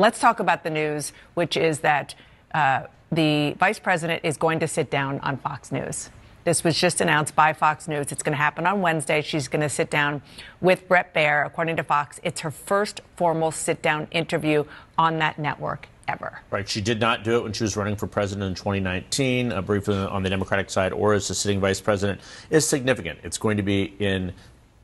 Let's talk about the news, which is that uh, the vice president is going to sit down on Fox News. This was just announced by Fox News. It's going to happen on Wednesday. She's going to sit down with Brett Baer. According to Fox, it's her first formal sit down interview on that network ever. Right. She did not do it when she was running for president in 2019, uh, briefly on the Democratic side, or as the sitting vice president, is significant. It's going to be in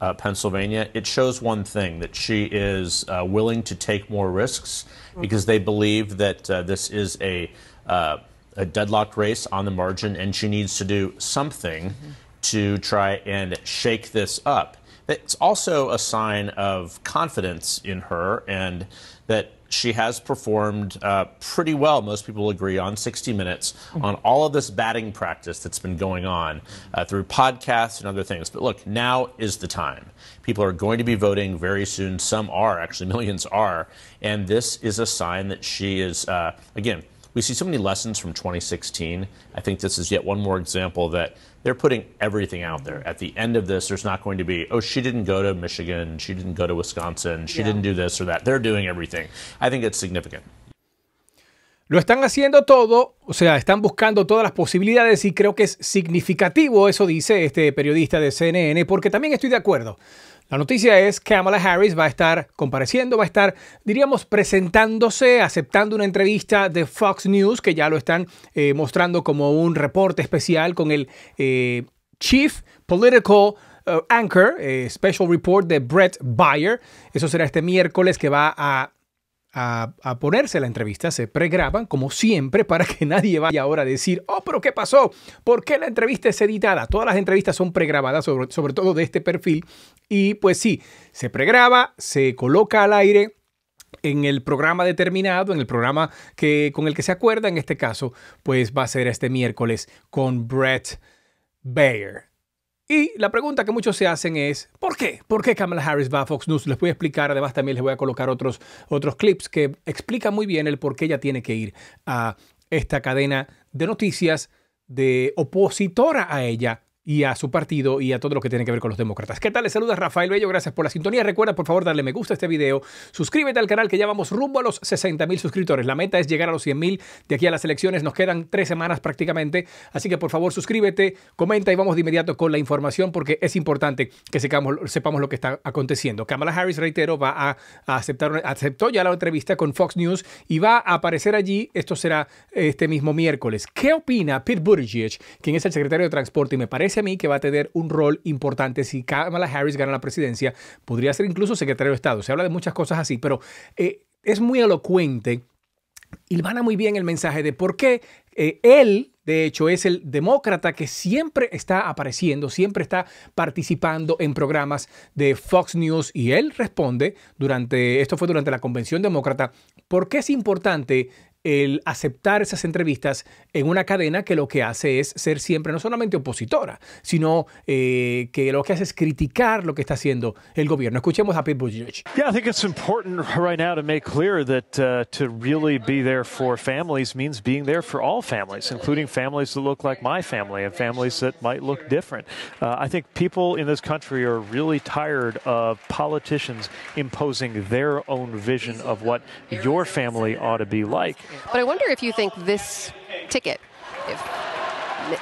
uh, Pennsylvania, it shows one thing that she is uh, willing to take more risks mm-hmm. because they believe that uh, this is a, uh, a deadlocked race on the margin and she needs to do something mm -hmm. to try and shake this up. It's also a sign of confidence in her and that she has performed uh, pretty well, most people agree, on 60 Minutes, on all of this batting practice that's been going on uh, through podcasts and other things. But look, now is the time. People are going to be voting very soon. Some are, actually, millions are. And this is a sign that she is, uh, again, we see so many lessons from 2016. I think this is yet one more example that they're putting everything out there. At the end of this, there's not going to be, oh, she didn't go to Michigan, she didn't go to Wisconsin, she yeah. didn't do this or that. They're doing everything. I think it's significant. Lo están haciendo todo, o sea, están buscando todas las posibilidades y creo que es significativo, eso dice este periodista de CNN, porque también estoy de acuerdo. La noticia es que Kamala Harris va a estar compareciendo, va a estar, diríamos, presentándose, aceptando una entrevista de Fox News, que ya lo están eh, mostrando como un reporte especial con el eh, Chief Political eh, Anchor, Special Report de Brett Bayer. Eso será este miércoles que va a a, a, ponerse la entrevista, se pregraban como siempre para que nadie vaya ahora a decir, oh, pero ¿qué pasó? ¿Por qué la entrevista es editada? Todas las entrevistas son pregrabadas, sobre, sobre todo de este perfil. Y pues sí, se pregraba, se coloca al aire en el programa determinado, en el programa que, con el que se acuerda, en este caso, pues va a ser este miércoles con Brett Bayer. Y la pregunta que muchos se hacen es, ¿por qué? ¿Por qué Kamala Harris va a Fox News? Les voy a explicar, además también les voy a colocar otros, otros clips que explican muy bien el por qué ella tiene que ir a esta cadena de noticias de opositora a ella y a su partido y a todo lo que tiene que ver con los demócratas. ¿Qué tal? Les saluda Rafael Bello, gracias por la sintonía. Recuerda por favor darle me gusta a este video, suscríbete al canal que ya vamos rumbo a los 60 mil suscriptores. La meta es llegar a los 100 mil de aquí a las elecciones, nos quedan tres semanas prácticamente, así que por favor suscríbete, comenta y vamos de inmediato con la información porque es importante que sepamos, lo que está aconteciendo. Kamala Harris, reitero, va a aceptar, aceptó ya la entrevista con Fox News y va a aparecer allí, esto será este mismo miércoles. ¿Qué opina Pete Buttigieg, quien es el secretario de Transporte y me parece a mí que va a tener un rol importante si Kamala Harris gana la presidencia. Podría ser incluso secretario de Estado. Se habla de muchas cosas así, pero eh, es muy elocuente. y Ilvana muy bien el mensaje de por qué eh, él, de hecho, es el demócrata que siempre está apareciendo, siempre está participando en programas de Fox News y él responde durante, esto fue durante la convención demócrata, ¿por qué es importante el aceptar esas entrevistas en una cadena que lo que hace es ser siempre no solamente opositora, sino eh, que lo que hace es criticar lo que está haciendo el gobierno. Escuchemos a Pete Buttigieg. Yeah, I think it's important right now to make clear that uh, to really be there for families means being there for all families, including families that look like my family and families that might look different. Uh, I think people in this country are really tired of politicians imposing their own vision of what your family ought to be like. But I wonder if you think this ticket, if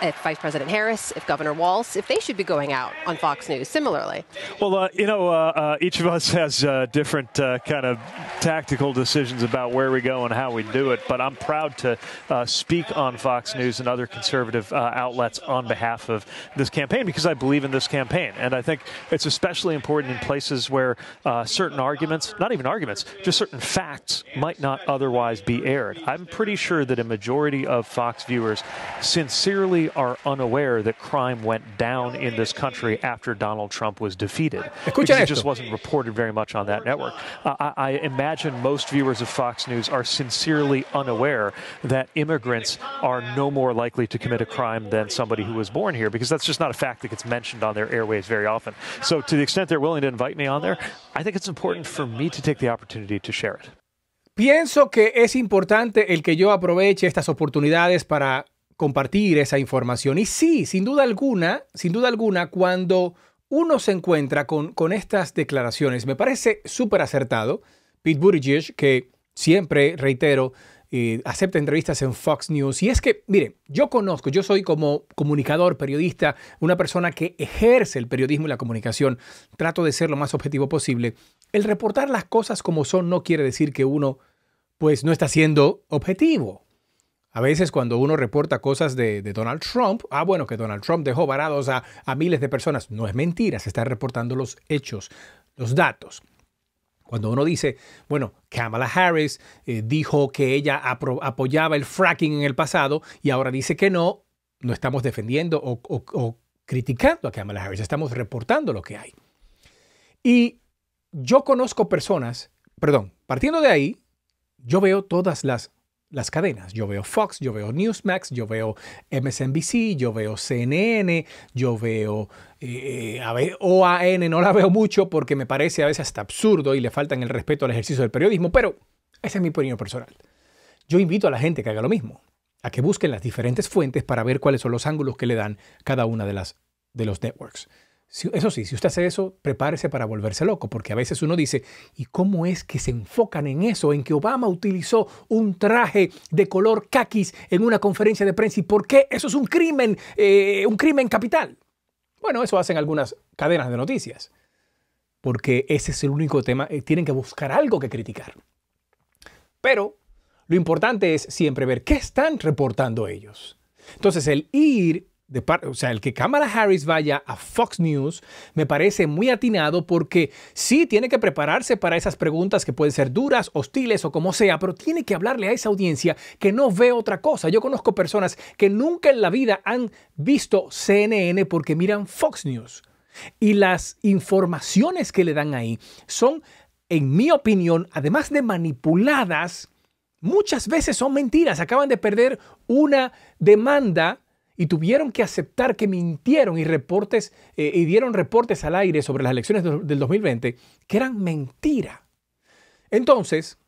if Vice President Harris, if Governor Walz, if they should be going out on Fox News similarly. Well, uh, you know, uh, uh, each of us has uh, different uh, kind of tactical decisions about where we go and how we do it, but I'm proud to uh, speak on Fox News and other conservative outlets on behalf of this campaign because I believe in this campaign. And I think it's especially important in places where certain arguments, not even arguments, just certain facts might not otherwise be aired. I'm pretty sure that a majority of Fox viewers sincerely really are unaware that crime went down in this country after Donald Trump was defeated. Because it just wasn't reported very much on that network. Uh, I, I imagine most viewers of Fox News are sincerely unaware that immigrants are no more likely to commit a crime than somebody who was born here because that's just not a fact that gets mentioned on their airways very often. So, to the extent they're willing to invite me on there, I think it's important for me to take the opportunity to share it. Pienso que es importante el que yo aproveche estas oportunidades para compartir esa información. Y sí, sin duda alguna, sin duda alguna, cuando uno se encuentra con, estas declaraciones, me parece súper acertado. Pete Buttigieg, que siempre, reitero, eh, acepta entrevistas en Fox News. Y es que, mire, yo conozco, yo soy como comunicador, periodista, una persona que ejerce el periodismo y la comunicación. Trato de ser lo más objetivo posible. El reportar las cosas como son no quiere decir que uno, pues, no está siendo objetivo. A veces cuando uno reporta cosas de, Donald Trump, ah, bueno, que Donald Trump dejó varados a, miles de personas. No es mentira, se están reportando los hechos, los datos. Cuando uno dice, bueno, Kamala Harris eh, dijo que ella apoyaba el fracking en el pasado y ahora dice que no, no estamos defendiendo o, o criticando a Kamala Harris, estamos reportando lo que hay. Y yo conozco personas, perdón, partiendo de ahí, yo veo todas las las cadenas. Yo veo Fox, yo veo Newsmax, yo veo MSNBC, yo veo CNN, yo veo eh, OAN, no la veo mucho porque me parece a veces hasta absurdo y le faltan el respeto al ejercicio del periodismo, pero ese es mi opinión personal. Yo invito a la gente que haga lo mismo, a que busquen las diferentes fuentes para ver cuáles son los ángulos que le dan cada una de las de los networks. Eso sí, si usted hace eso, prepárese para volverse loco, porque a veces uno dice, ¿y cómo es que se enfocan en eso? En que Obama utilizó un traje de color caquis en una conferencia de prensa, ¿y por qué eso es un crimen, eh, un crimen capital? Bueno, eso hacen algunas cadenas de noticias, porque ese es el único tema, eh, tienen que buscar algo que criticar. Pero lo importante es siempre ver qué están reportando ellos. Entonces, el ir o sea, el que Kamala Harris vaya a Fox News me parece muy atinado porque sí tiene que prepararse para esas preguntas que pueden ser duras, hostiles o como sea, pero tiene que hablarle a esa audiencia que no ve otra cosa. Yo conozco personas que nunca en la vida han visto CNN porque miran Fox News y las informaciones que le dan ahí son, en mi opinión, además de manipuladas, muchas veces son mentiras. Acaban de perder una demanda y tuvieron que aceptar que mintieron y, reportes, eh, y dieron reportes al aire sobre las elecciones del 2020 que eran mentira. Entonces,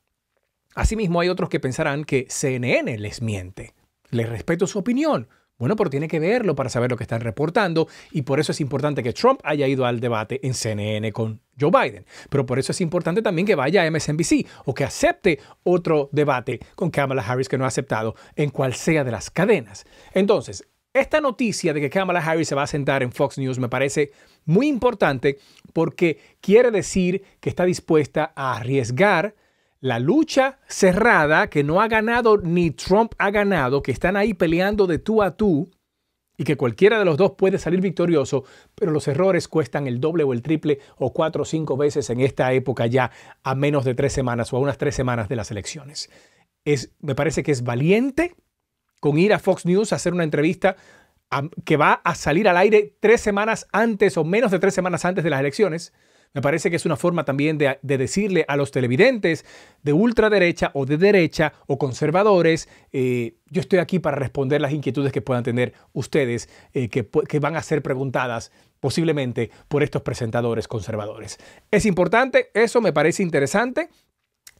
asimismo hay otros que pensarán que CNN les miente. Les respeto su opinión. Bueno, pero tiene que verlo para saber lo que están reportando y por eso es importante que Trump haya ido al debate en CNN con Joe Biden. Pero por eso es importante también que vaya a MSNBC o que acepte otro debate con Kamala Harris que no ha aceptado en cual sea de las cadenas. Entonces, esta noticia de que Kamala Harris se va a sentar en Fox News me parece muy importante porque quiere decir que está dispuesta a arriesgar la lucha cerrada que no ha ganado ni Trump ha ganado, que están ahí peleando de tú a tú y que cualquiera de los dos puede salir victorioso, pero los errores cuestan el doble o el triple o cuatro o cinco veces en esta época ya a menos de tres semanas o a unas tres semanas de las elecciones. Es, me parece que es valiente con ir a Fox News a hacer una entrevista que va a salir al aire tres semanas antes o menos de tres semanas antes de las elecciones. Me parece que es una forma también de, decirle a los televidentes de ultraderecha o de derecha o conservadores, eh, yo estoy aquí para responder las inquietudes que puedan tener ustedes, eh, que, que van a ser preguntadas posiblemente por estos presentadores conservadores. Es importante, eso me parece interesante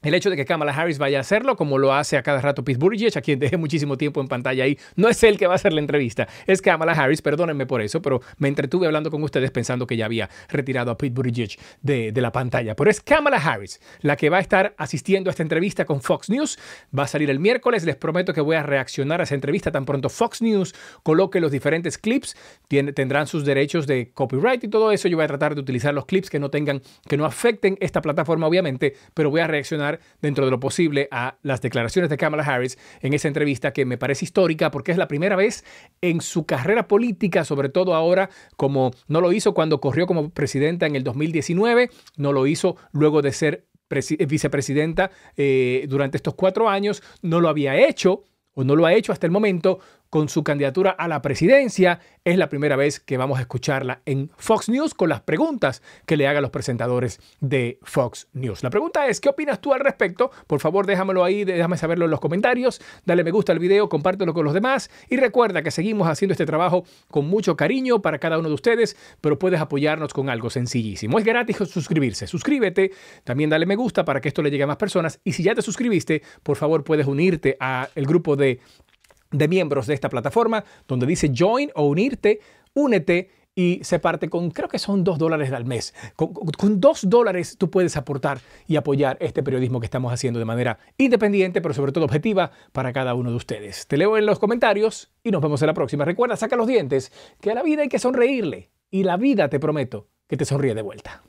el hecho de que Kamala Harris vaya a hacerlo, como lo hace a cada rato Pete Buttigieg, a quien dejé muchísimo tiempo en pantalla ahí, no es él que va a hacer la entrevista, es Kamala Harris, perdónenme por eso, pero me entretuve hablando con ustedes pensando que ya había retirado a Pete Buttigieg de, la pantalla. Pero es Kamala Harris la que va a estar asistiendo a esta entrevista con Fox News, va a salir el miércoles, les prometo que voy a reaccionar a esa entrevista tan pronto Fox News coloque los diferentes clips, tendrán sus derechos de copyright y todo eso, yo voy a tratar de utilizar los clips que no tengan, que no afecten esta plataforma obviamente, pero voy a reaccionar dentro de lo posible a las declaraciones de Kamala Harris en esa entrevista que me parece histórica porque es la primera vez en su carrera política, sobre todo ahora, como no lo hizo cuando corrió como presidenta en el 2019, no lo hizo luego de ser eh, vicepresidenta eh, durante estos cuatro años, no lo había hecho o no lo ha hecho hasta el momento con su candidatura a la presidencia. Es la primera vez que vamos a escucharla en Fox News con las preguntas que le hagan los presentadores de Fox News. La pregunta es, ¿qué opinas tú al respecto? Por favor, déjamelo ahí, déjame saberlo en los comentarios, dale me gusta al video, compártelo con los demás y recuerda que seguimos haciendo este trabajo con mucho cariño para cada uno de ustedes, pero puedes apoyarnos con algo sencillísimo. Es gratis suscribirse. Suscríbete, también dale me gusta para que esto le llegue a más personas y si ya te suscribiste, por favor, puedes unirte al grupo de de miembros de esta plataforma, donde dice join o unirte, únete y se parte con, creo que son dos dólares al mes. Con, con dos dólares tú puedes aportar y apoyar este periodismo que estamos haciendo de manera independiente, pero sobre todo objetiva para cada uno de ustedes. Te leo en los comentarios y nos vemos en la próxima. Recuerda, saca los dientes, que a la vida hay que sonreírle y la vida, te prometo, que te sonríe de vuelta.